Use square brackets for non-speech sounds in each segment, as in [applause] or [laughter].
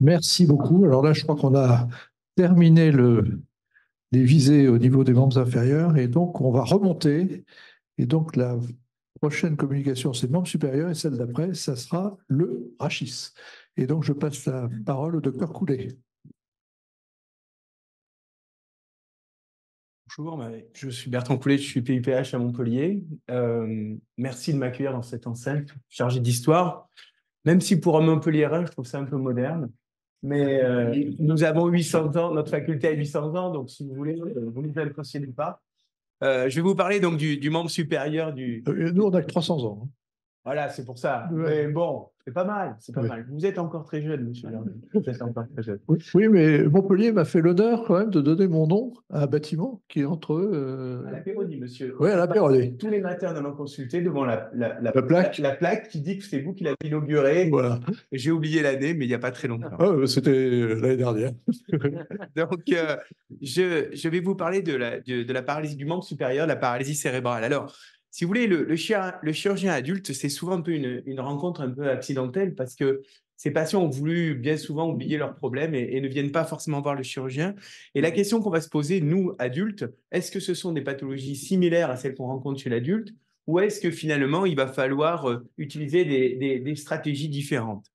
Merci beaucoup. Alors là, je crois qu'on a terminé le, les visées au niveau des membres inférieurs et donc on va remonter. Et donc la prochaine communication, c'est membres membre supérieur et celle d'après, ça sera le rachis. Et donc je passe la parole au docteur Coulet. Bonjour, je suis Bertrand Coulet, je suis PIPH à Montpellier. Euh, merci de m'accueillir dans cette enceinte chargée d'histoire, même si pour un Montpellier, je trouve ça un peu moderne. Mais euh, nous avons 800 ans, notre faculté a 800 ans, donc si vous voulez, euh, vous ne les pas. Euh, je vais vous parler donc du, membre supérieur du. Nous, on a que 300 ans. Hein. Voilà, c'est pour ça. Mais bon, c'est pas mal, c'est pas mal. Vous êtes encore très jeune, monsieur Vous êtes encore très jeune. Oui, mais Montpellier m'a fait l'honneur quand même de donner mon nom à un bâtiment qui est entre euh, À la péronie, monsieur. Oui, à la Péronie. Tous les matins, nous l'avons consulter devant la, plaque. La, plaque qui dit que c'est vous qui l'avez inaugurée. Voilà. J'ai oublié l'année, mais il n'y a pas très longtemps. Ah, c'était l'année dernière. [laughs] Donc, euh, je, vais vous parler de la, paralysie du manque supérieur, la paralysie cérébrale. Alors, si vous voulez, le, le, chirurgien adulte, c'est souvent un peu une, rencontre un peu accidentelle parce que ces patients ont voulu bien souvent oublier leurs problèmes et, ne viennent pas forcément voir le chirurgien. Et la question qu'on va se poser, nous, adultes, est-ce que ce sont des pathologies similaires à celles qu'on rencontre chez l'adulte ou est-ce que finalement, il va falloir euh, utiliser des, stratégies différentes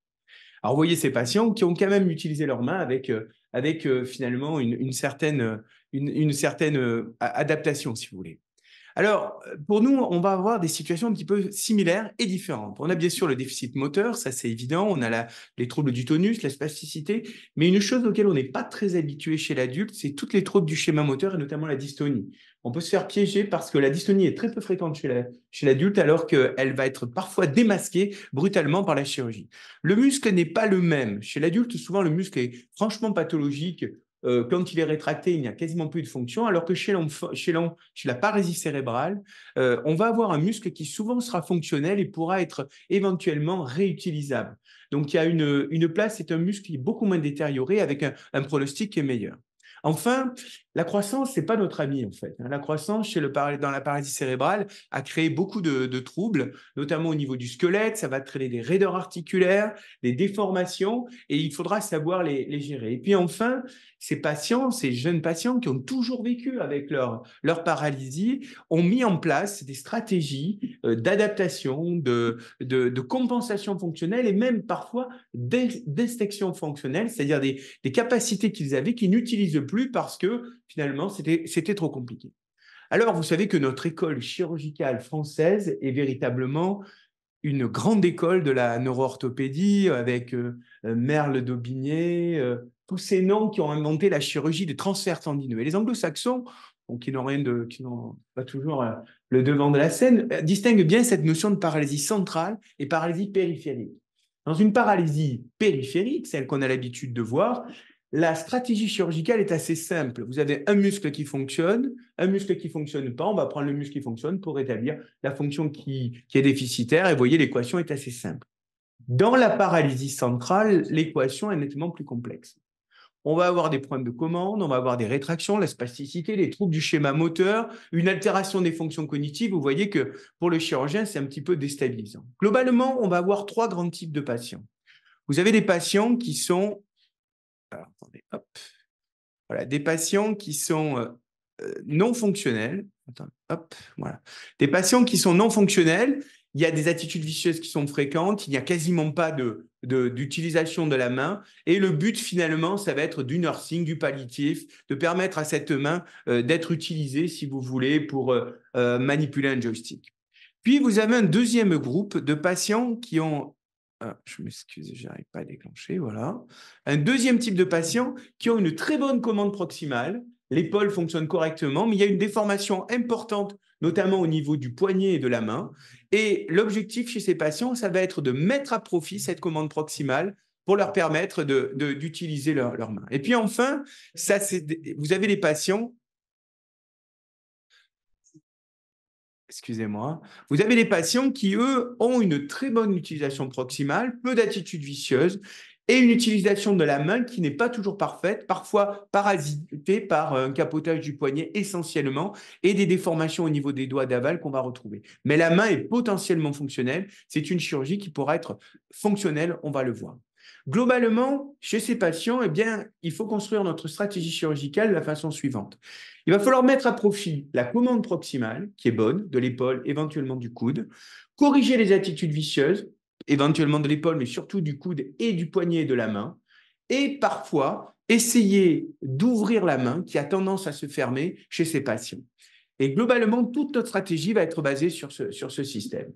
Alors, vous voyez ces patients qui ont quand même utilisé leurs mains avec, euh, avec euh, finalement une, certaine, une certaine adaptation, si vous voulez. Alors, euh, pour nous, on va avoir des situations un petit peu similaires et différentes. On a bien sûr le déficit moteur, ça c'est évident, on a les troubles du tonus, la spasticité, mais une chose auquel on n'est pas très habitué chez l'adulte, c'est toutes les troubles du schéma moteur et notamment la dystonie. On peut se faire piéger parce que la dystonie est très peu fréquente chez l'adulte alors qu'elle va être parfois démasquée brutalement par la chirurgie. Le muscle n'est pas le même. Chez l'adulte, souvent le muscle est franchement pathologique euh, quand il est rétracté, il n'y a quasiment plus de fonction, alors que chez, chez, chez la parésie cérébrale, euh, on va avoir un muscle qui souvent sera fonctionnel et pourra être éventuellement réutilisable. Donc il y a une, place, c'est un muscle qui est beaucoup moins détérioré avec un, un pronostic qui est meilleur. Enfin, la croissance, c'est pas notre ami en fait. Hein. La croissance chez le dans la paralysie cérébrale a créé beaucoup de, troubles, notamment au niveau du squelette. Ça va créer des raideurs articulaires, des déformations, et il faudra savoir les, gérer. Et puis enfin, ces patients, ces jeunes patients qui ont toujours vécu avec leur, leur paralysie, ont mis en place des stratégies euh, d'adaptation, de, de, compensation fonctionnelle et même parfois d'extinction fonctionnelle, c'est-à-dire des, des capacités qu'ils avaient qu'ils n'utilisent plus parce que finalement, c'était trop compliqué. Alors, vous savez que notre école chirurgicale française est véritablement une grande école de la neuroorthopédie avec euh, euh, Merle Daubigné, euh, tous ces noms qui ont inventé la chirurgie des transferts tendineux. Et les anglo-saxons, qui n'ont rien de, qui n'ont pas toujours le devant de la scène, distinguent bien cette notion de paralysie centrale et paralysie périphérique. Dans une paralysie périphérique, celle qu'on a l'habitude de voir, la stratégie chirurgicale est assez simple. Vous avez un muscle qui fonctionne, un muscle qui ne fonctionne pas. On va prendre le muscle qui fonctionne pour rétablir la fonction qui, est déficitaire. Et vous voyez, l'équation est assez simple. Dans la paralysie centrale, l'équation est nettement plus complexe. On va avoir des problèmes de commande, on va avoir des rétractions, la spasticité, les troubles du schéma moteur, une altération des fonctions cognitives. Vous voyez que pour le chirurgien, c'est un petit peu déstabilisant. Globalement, on va avoir trois grands types de patients. Vous avez des patients qui sont voilà, des patients qui sont euh, euh, non fonctionnels. voilà. Des patients qui sont non fonctionnels, il y a des attitudes vicieuses qui sont fréquentes, il n'y a quasiment pas d'utilisation de, d'utilisation de la main. Et le but, finalement, ça va être du nursing, du palliatif, de permettre à cette main euh, d'être utilisée, si vous voulez, pour manipuler un joystick. Puis, vous avez un deuxième groupe de patients qui ont ah, je m'excuse, je n'arrive pas à déclencher, voilà. Un deuxième type de patients qui ont une très bonne commande proximale, l'épaule fonctionne correctement, mais il y a une déformation importante, notamment au niveau du poignet et de la main. Et l'objectif chez ces patients, ça va être de mettre à profit cette commande proximale pour leur permettre d'utiliser de, leur, main. Et puis enfin, ça, vous avez les patients excusez-moi, vous avez des patients qui, eux, ont une très bonne utilisation proximale, peu d'attitude vicieuse et une utilisation de la main qui n'est pas toujours parfaite, parfois parasitée par un capotage du poignet essentiellement et des déformations au niveau des doigts d'aval qu'on va retrouver. Mais la main est potentiellement fonctionnelle. C'est une chirurgie qui pourra être fonctionnelle, on va le voir. Globalement, chez ces patients, eh bien, il faut construire notre stratégie chirurgicale de la façon suivante. Il va falloir mettre à profit la commande proximale, qui est bonne, de l'épaule, éventuellement du coude, corriger les attitudes vicieuses, éventuellement de l'épaule, mais surtout du coude et du poignet de la main, et parfois essayer d'ouvrir la main qui a tendance à se fermer chez ces patients. Et globalement, toute notre stratégie va être basée sur ce système.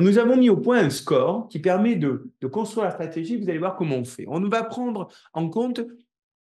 Nous avons mis au point un score qui permet de, construire la stratégie. Vous allez voir comment on fait. On va prendre en compte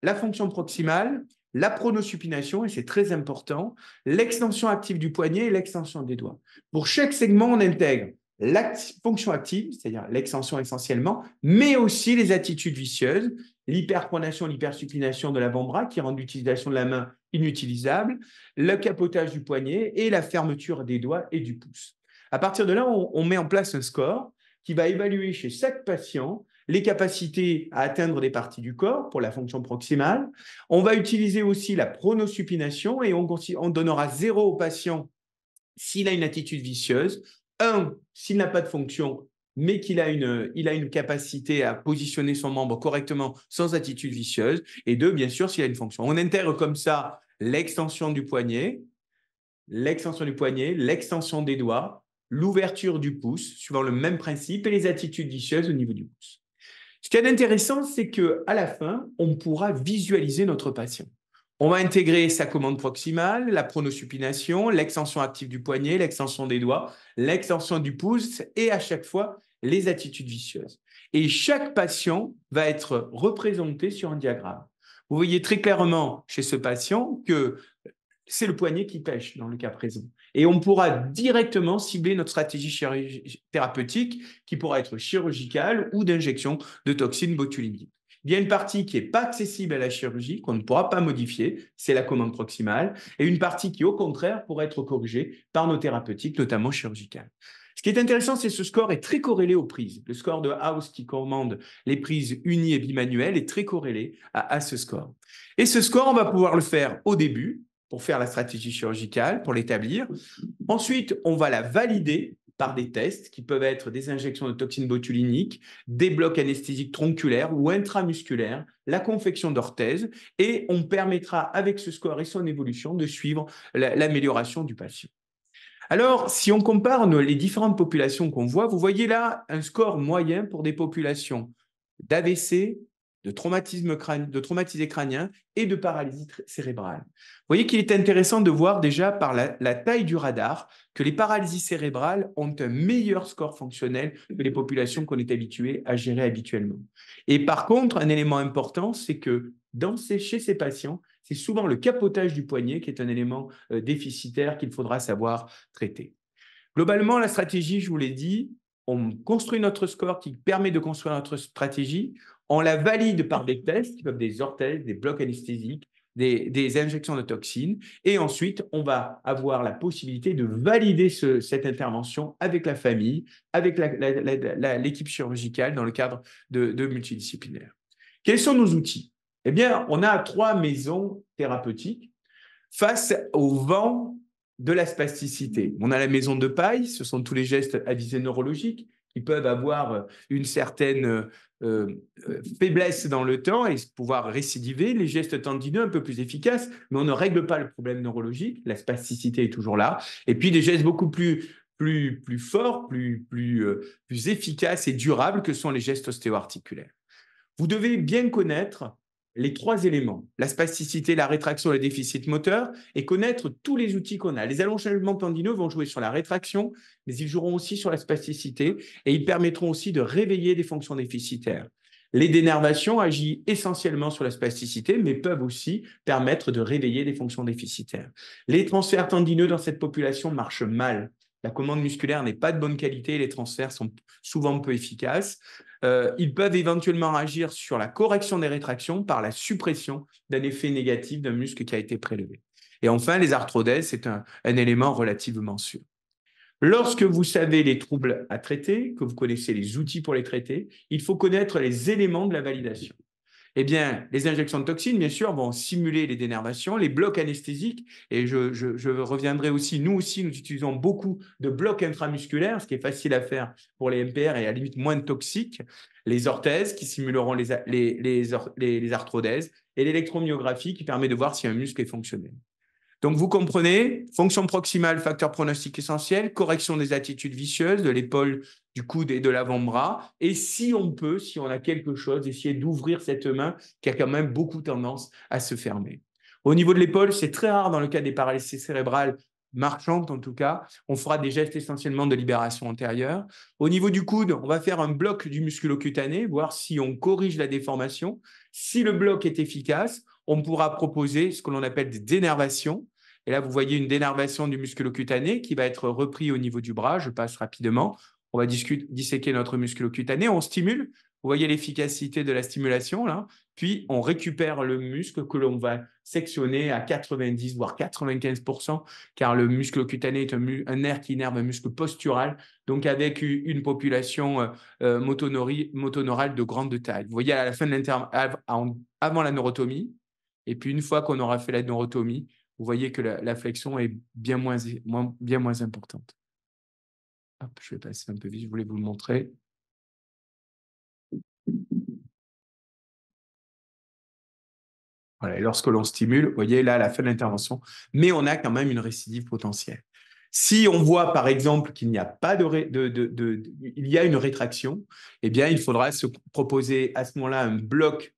la fonction proximale, la pronosupination, et c'est très important, l'extension active du poignet et l'extension des doigts. Pour chaque segment, on intègre la fonction active, c'est-à-dire l'extension essentiellement, mais aussi les attitudes vicieuses, l'hyperpronation, l'hypersupination de l'avant-bras qui rend l'utilisation de la main inutilisable, le capotage du poignet et la fermeture des doigts et du pouce. À partir de là, on, met en place un score qui va évaluer chez chaque patient les capacités à atteindre des parties du corps pour la fonction proximale. On va utiliser aussi la pronosupination et on, on donnera zéro au patient s'il a une attitude vicieuse, un, s'il n'a pas de fonction, mais qu'il a une, a une capacité à positionner son membre correctement sans attitude vicieuse, et deux, bien sûr, s'il a une fonction. On intègre comme ça l'extension du poignet, l'extension du poignet, l'extension des doigts, l'ouverture du pouce, suivant le même principe, et les attitudes vicieuses au niveau du pouce. Ce qui est intéressant, c'est que à la fin, on pourra visualiser notre patient. On va intégrer sa commande proximale, la pronosupination, l'extension active du poignet, l'extension des doigts, l'extension du pouce et à chaque fois les attitudes vicieuses. Et chaque patient va être représenté sur un diagramme. Vous voyez très clairement chez ce patient que c'est le poignet qui pêche dans le cas présent. Et on pourra directement cibler notre stratégie thérapeutique qui pourra être chirurgicale ou d'injection de toxines botulique. Il y a une partie qui n'est pas accessible à la chirurgie, qu'on ne pourra pas modifier, c'est la commande proximale, et une partie qui, au contraire, pourra être corrigée par nos thérapeutiques, notamment chirurgicales. Ce qui est intéressant, c'est que ce score est très corrélé aux prises. Le score de House qui commande les prises unies et bimanuelles est très corrélé à ce score. Et ce score, on va pouvoir le faire au début, pour faire la stratégie chirurgicale, pour l'établir. Ensuite, on va la valider par des tests qui peuvent être des injections de toxines botuliniques, des blocs anesthésiques tronculaires ou intramusculaires, la confection d'orthèse et on permettra avec ce score et son évolution de suivre l'amélioration du patient. Alors, si on compare les différentes populations qu'on voit, vous voyez là un score moyen pour des populations d'AVC, de, traumatisme crânien, de traumatisés crâniens et de paralysie cérébrale. Vous voyez qu'il est intéressant de voir déjà par la, taille du radar que les paralysies cérébrales ont un meilleur score fonctionnel que les populations qu'on est habitué à gérer habituellement. Et par contre, un élément important, c'est que dans chez ces patients, c'est souvent le capotage du poignet qui est un élément euh, déficitaire qu'il faudra savoir traiter. Globalement, la stratégie, je vous l'ai dit, on construit notre score qui permet de construire notre stratégie, on la valide par des tests qui peuvent des orthèses, des blocs anesthésiques, des, injections de toxines. Et ensuite, on va avoir la possibilité de valider cette intervention avec la famille, avec l'équipe chirurgicale dans le cadre de, multidisciplinaire. Quels sont nos outils Eh bien, on a trois maisons thérapeutiques face au vent de la spasticité. On a la maison de paille, ce sont tous les gestes à visée neurologique, ils peuvent avoir euh, une certaine euh, euh, faiblesse dans le temps et pouvoir récidiver, les gestes tendineux un peu plus efficaces, mais on ne règle pas le problème neurologique, la spasticité est toujours là, et puis des gestes beaucoup plus plus, plus forts, plus, plus, plus efficaces et durables que sont les gestes ostéo-articulaires. Vous devez bien connaître les trois éléments, la spasticité, la rétraction et le déficit moteur, et connaître tous les outils qu'on a. Les allongements tendineux vont jouer sur la rétraction, mais ils joueront aussi sur la spasticité, et ils permettront aussi de réveiller des fonctions déficitaires. Les dénervations agissent essentiellement sur la spasticité, mais peuvent aussi permettre de réveiller des fonctions déficitaires. Les transferts tendineux dans cette population marchent mal. La commande musculaire n'est pas de bonne qualité, et les transferts sont souvent peu efficaces. Euh, ils peuvent éventuellement agir sur la correction des rétractions par la suppression d'un effet négatif d'un muscle qui a été prélevé. Et enfin, les arthrodèses, c'est un, élément relativement sûr. Lorsque vous savez les troubles à traiter, que vous connaissez les outils pour les traiter, il faut connaître les éléments de la validation. Eh bien, les injections de toxines, bien sûr, vont simuler les dénervations, les blocs anesthésiques. Et je, reviendrai aussi, nous aussi, nous utilisons beaucoup de blocs intramusculaires, ce qui est facile à faire pour les MPR et à la limite moins toxique. Les orthèses qui simuleront les, les, les, les arthrodèses et l'électromyographie qui permet de voir si un muscle est fonctionnel. Donc, vous comprenez, fonction proximale, facteur pronostic essentiel, correction des attitudes vicieuses de l'épaule du coude et de l'avant-bras. Et si on peut, si on a quelque chose, essayer d'ouvrir cette main qui a quand même beaucoup tendance à se fermer. Au niveau de l'épaule, c'est très rare dans le cas des paralysies cérébrales marchantes en tout cas. On fera des gestes essentiellement de libération antérieure. Au niveau du coude, on va faire un bloc du musculo-cutané, voir si on corrige la déformation. Si le bloc est efficace, on pourra proposer ce que l'on appelle des dénervations. Et là, vous voyez une dénervation du musculo-cutané qui va être repris au niveau du bras. Je passe rapidement on va disséquer notre muscle cutané, on stimule, vous voyez l'efficacité de la stimulation, là, puis on récupère le muscle que l'on va sectionner à 90, voire 95%, car le muscle cutané est un, nerf qui innerve un muscle postural, donc avec une population euh, euh, motoneurale motonorale de grande taille. Vous voyez, à la fin de l'intervalle, avant la neurotomie, et puis une fois qu'on aura fait la neurotomie, vous voyez que la, flexion est bien moins, bien moins importante je vais passer un peu vite, je voulais vous le montrer. lorsque l'on stimule, vous voyez là la fin de l'intervention, mais on a quand même une récidive potentielle. Si on voit par exemple qu'il n'y a pas de, il y a une rétraction, eh bien il faudra se proposer à ce moment-là un bloc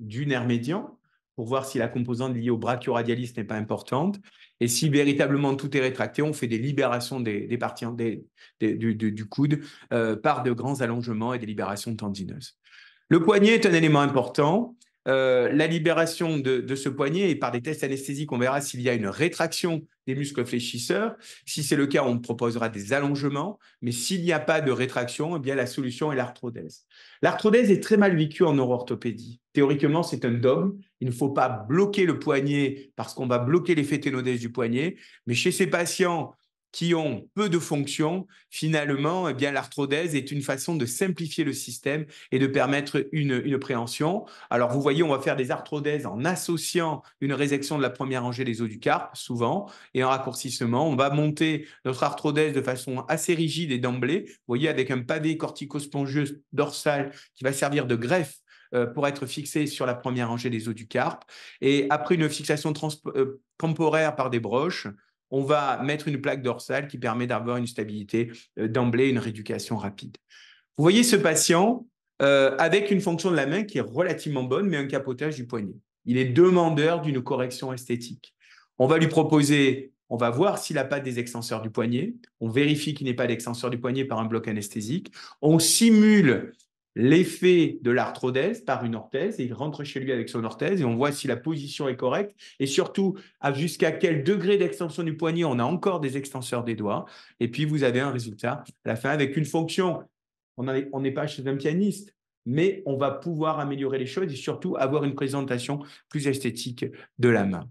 du nerf médian pour voir si la composante liée au brachioradialis n'est pas importante. Et si véritablement tout est rétracté, on fait des libérations des, parties du, coude euh, par de grands allongements et des libérations tendineuses. Le poignet est un élément important. Euh, la libération de, ce poignet et par des tests anesthésiques, on verra s'il y a une rétraction des muscles fléchisseurs. Si c'est le cas, on proposera des allongements, mais s'il n'y a pas de rétraction, eh bien la solution est l'arthrodèse. L'arthrodèse est très mal vécue en neuro-orthopédie. Théoriquement, c'est un DOM. Il ne faut pas bloquer le poignet parce qu'on va bloquer l'effet ténodèse du poignet, mais chez ces patients qui ont peu de fonctions, finalement, et eh bien l'arthrodèse est une façon de simplifier le système et de permettre une, préhension. Alors, vous voyez, on va faire des arthrodèses en associant une résection de la première rangée des os du carpe, souvent, et en raccourcissement. On va monter notre arthrodèse de façon assez rigide et d'emblée, vous voyez, avec un pavé corticospongieux dorsal qui va servir de greffe euh, pour être fixé sur la première rangée des os du carpe. Et après une fixation euh, temporaire par des broches, on va mettre une plaque dorsale qui permet d'avoir une stabilité euh, d'emblée, une rééducation rapide. Vous voyez ce patient euh, avec une fonction de la main qui est relativement bonne, mais un capotage du poignet. Il est demandeur d'une correction esthétique. On va lui proposer, on va voir s'il n'a pas des extenseurs du poignet. On vérifie qu'il n'est pas d'extenseur du poignet par un bloc anesthésique. On simule l'effet de l'arthrodèse par une orthèse et il rentre chez lui avec son orthèse et on voit si la position est correcte et surtout jusqu'à quel degré d'extension du poignet on a encore des extenseurs des doigts et puis vous avez un résultat à la fin avec une fonction. On n'est pas chez un pianiste, mais on va pouvoir améliorer les choses et surtout avoir une présentation plus esthétique de la main.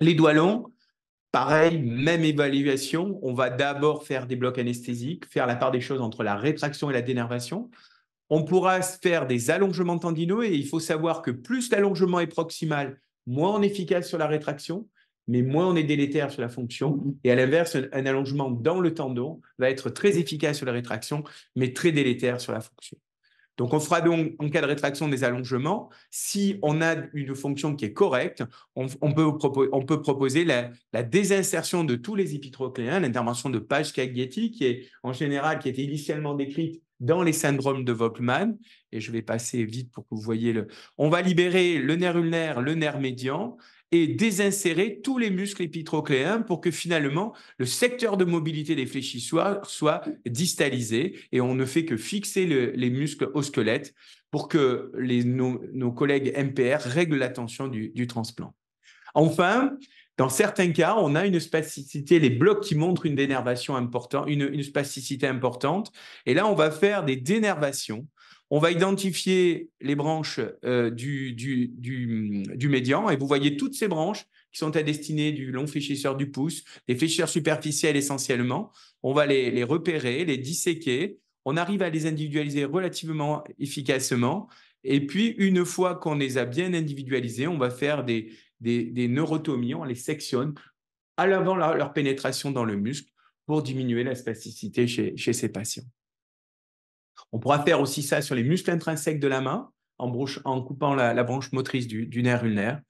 Les doigts longs, Pareil, même évaluation, on va d'abord faire des blocs anesthésiques, faire la part des choses entre la rétraction et la dénervation on pourra faire des allongements tendinaux et il faut savoir que plus l'allongement est proximal, moins on est efficace sur la rétraction, mais moins on est délétère sur la fonction. Et à l'inverse, un allongement dans le tendon va être très efficace sur la rétraction, mais très délétère sur la fonction. Donc, on fera donc en cas de rétraction des allongements. Si on a une fonction qui est correcte, on, peut, proposer la, la, désinsertion de tous les épitrocléens, l'intervention de Page-Caglietti, qui est en général, qui était initialement décrite dans les syndromes de Volkmann. Et je vais passer vite pour que vous voyez le. On va libérer le nerf ulnaire, le nerf médian et désinsérer tous les muscles épitrocléens pour que finalement le secteur de mobilité des fléchissoirs soit distalisé et on ne fait que fixer les muscles au squelette pour que nos, collègues MPR règlent la tension du transplant. Enfin, dans certains cas, on a une spasticité, les blocs qui montrent une dénervation importante, une, spasticité importante. Et là, on va faire des dénervations. On va identifier les branches euh, du, médian et vous voyez toutes ces branches qui sont à destinée du long fléchisseur du pouce, des fléchisseurs superficiels essentiellement. On va les, les repérer, les disséquer. On arrive à les individualiser relativement efficacement. Et puis, une fois qu'on les a bien individualisés, on va faire des, des, des neurotomies, on les sectionne à l'avant leur pénétration dans le muscle pour diminuer la spasticité chez, ces patients. On pourra faire aussi ça sur les muscles intrinsèques de la main en, en coupant la, branche motrice du, nerf ulnaire.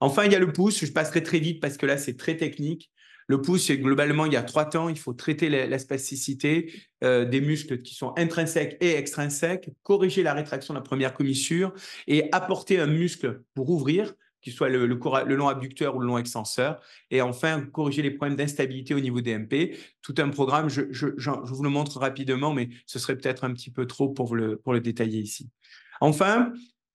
Enfin, il y a le pouce. Je passerai très vite parce que là, c'est très technique. Le pouce, globalement, il y a trois temps. Il faut traiter la, spasticité euh, des muscles qui sont intrinsèques et extrinsèques, corriger la rétraction de la première commissure et apporter un muscle pour ouvrir qu'il soit le, long abducteur ou le long extenseur. Et enfin, corriger les problèmes d'instabilité au niveau des MP. Tout un programme, je, vous le montre rapidement, mais ce serait peut-être un petit peu trop pour le, pour le détailler ici. Enfin,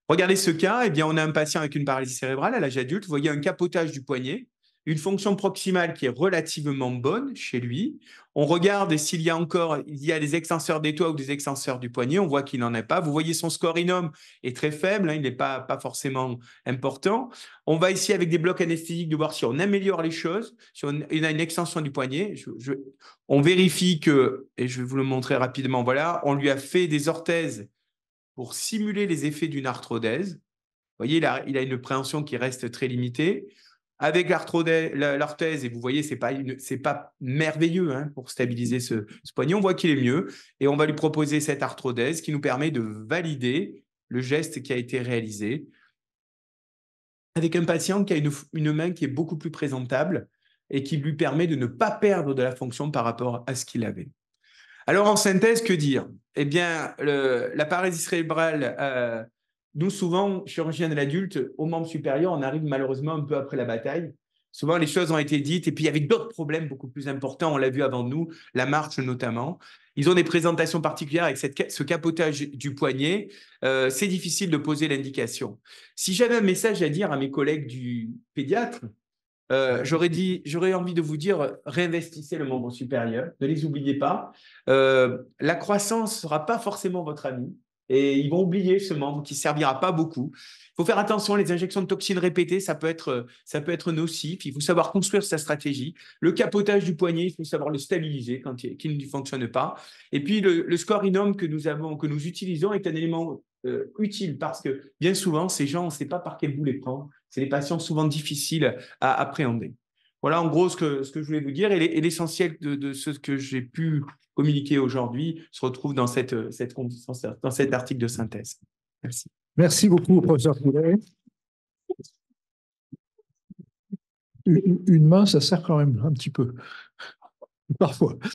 regardez ce cas. Eh bien, on a un patient avec une paralysie cérébrale à l'âge adulte. Vous voyez un capotage du poignet une fonction proximale qui est relativement bonne chez lui. On regarde s'il y a encore, il y a des extenseurs des toits ou des extenseurs du poignet, on voit qu'il n'en a pas. Vous voyez, son score inhomme est très faible, hein, il n'est pas, pas forcément important. On va ici, avec des blocs anesthésiques, de voir si on améliore les choses, si on, il a une extension du poignet. on vérifie que, et je vais vous le montrer rapidement, voilà, on lui a fait des orthèses pour simuler les effets d'une arthrodèse. Vous voyez, il a une préhension qui reste très limitée avec l'arthèse, et vous voyez, ce n'est pas, pas merveilleux hein, pour stabiliser ce, poignet, on voit qu'il est mieux, et on va lui proposer cette arthrodèse qui nous permet de valider le geste qui a été réalisé avec un patient qui a une, main qui est beaucoup plus présentable et qui lui permet de ne pas perdre de la fonction par rapport à ce qu'il avait. Alors en synthèse, que dire Eh bien, la paralysie cérébrale euh, nous, souvent, chirurgien de l'adulte, aux membres supérieurs, on arrive malheureusement un peu après la bataille. Souvent, les choses ont été dites, et puis il y avait d'autres problèmes beaucoup plus importants, on l'a vu avant nous, la marche notamment. Ils ont des présentations particulières avec ce capotage du poignet. Euh, c'est difficile de poser l'indication. Si j'avais un message à dire à mes collègues du pédiatre, euh, j'aurais envie de vous dire, réinvestissez le membre supérieur, ne les oubliez pas. Euh, la croissance ne sera pas forcément votre amie et ils vont oublier ce membre qui servira pas beaucoup. Il faut faire attention, les injections de toxines répétées, ça peut être, nocif. Il faut savoir construire sa stratégie. Le capotage du poignet, il faut savoir le stabiliser quand il, ne fonctionne pas. Et puis le, score énorme que nous avons, que nous utilisons, est un élément euh, utile parce que bien souvent, ces gens, on ne sait pas par quel bout les prendre. C'est des patients souvent difficiles à appréhender. Voilà en gros ce que, je voulais vous dire. Et l'essentiel de, de, ce que j'ai pu communiquer aujourd'hui se retrouve dans, cette, euh, dans cet article de synthèse. Merci. Merci beaucoup, professeur Poulet. une main, ça sert quand même un petit peu, parfois.